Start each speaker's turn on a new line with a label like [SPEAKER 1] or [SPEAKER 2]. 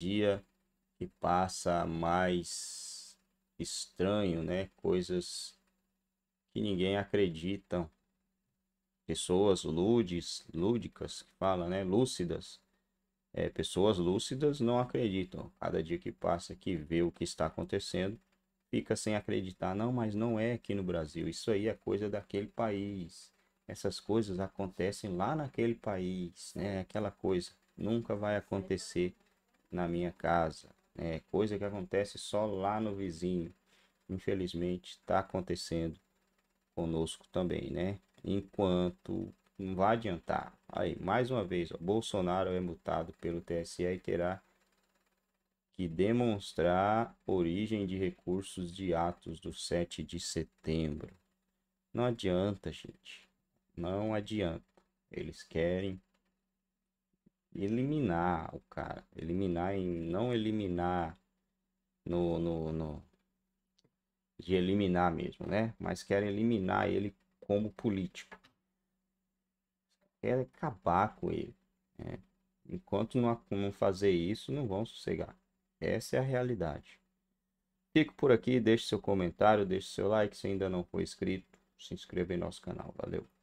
[SPEAKER 1] dia que passa mais estranho, né? Coisas que ninguém acredita. Pessoas ludes, lúdicas, que fala, né? Lúcidas. É, pessoas lúcidas não acreditam. Cada dia que passa que vê o que está acontecendo, fica sem acreditar. Não, mas não é aqui no Brasil. Isso aí é coisa daquele país. Essas coisas acontecem lá naquele país, né? Aquela coisa nunca vai acontecer na minha casa, É Coisa que acontece só lá no vizinho. Infelizmente está acontecendo conosco também, né? Enquanto não vai adiantar. Aí, mais uma vez, ó, Bolsonaro é multado pelo TSE e terá que demonstrar origem de recursos de atos do 7 de setembro. Não adianta, gente. Não adianta. Eles querem eliminar o cara. Eliminar em não eliminar no, no, no, de eliminar mesmo, né? Mas querem eliminar ele como político. Querem acabar com ele. Né? Enquanto não, não fazer isso, não vão sossegar. Essa é a realidade. Fico por aqui, deixe seu comentário, deixe seu like se ainda não for inscrito. Se inscreva em nosso canal. Valeu!